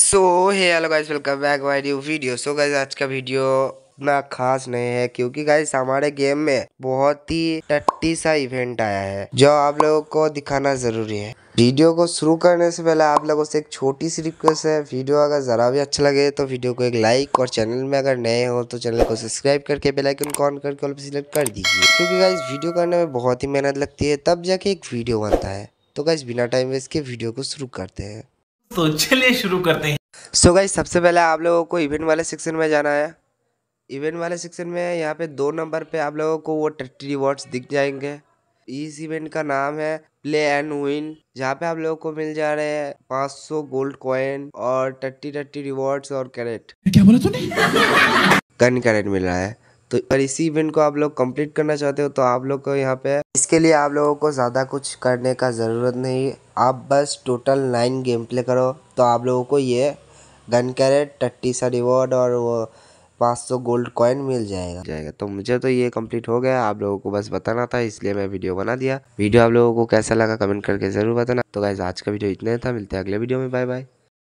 so hello guys welcome back my new video so guys आज का video इतना खास नहीं है क्योंकि गाइस हमारे गेम में बहुत ही टट्टी सा इवेंट आया है जो आप लोगों को दिखाना जरूरी है वीडियो को शुरू करने से पहले आप लोगों से एक छोटी सी रिक्वेस्ट है वीडियो अगर ज़रा भी अच्छा लगे तो वीडियो को एक लाइक और चैनल में अगर नए हो तो चैनल को सब्सक्राइब करके बेल आइकन को ऑन करके ऑल सिलेक्ट कर दीजिए क्योंकि गाइज वीडियो करने में बहुत ही मेहनत लगती है तब जाके एक वीडियो बनता है तो गाइस बिना टाइम वेस्ट के वीडियो को शुरू करते हैं तो चलिए शुरू करते हैं सो so सबसे पहले आप लोगों को इवेंट वाले सेक्शन में जाना है इवेंट वाले सेक्शन में यहाँ पे दो नंबर पे आप लोगों को वो टट्टी रिवॉर्ड्स दिख जाएंगे इस इवेंट का नाम है प्ले एंड विन जहाँ पे आप लोगों को मिल जा रहे हैं 500 गोल्ड कॉइन और टट्टी टट्टी रिवॉर्ड्स और कैरेट क्या बोला तूने कन कैरेट मिल रहा है तो अगर इसी इवेंट को आप लोग कंप्लीट करना चाहते हो तो आप लोग को यहाँ पे इसके लिए आप लोगों को ज़्यादा कुछ करने का ज़रूरत नहीं आप बस टोटल नाइन गेम प्ले करो तो आप लोगों को ये गन कैरेट टट्टी सा रिवॉर्ड और वो पाँच सौ गोल्ड कॉइन मिल जाएगा जाएगा तो मुझे तो ये कंप्लीट हो गया आप लोगों को बस बताना था इसलिए मैं वीडियो बना दिया वीडियो आप लोगों को कैसा लगा कमेंट करके ज़रूर बताना तो गाइज आज का वीडियो इतना ही था मिलते हैं अगले वीडियो में बाय बाय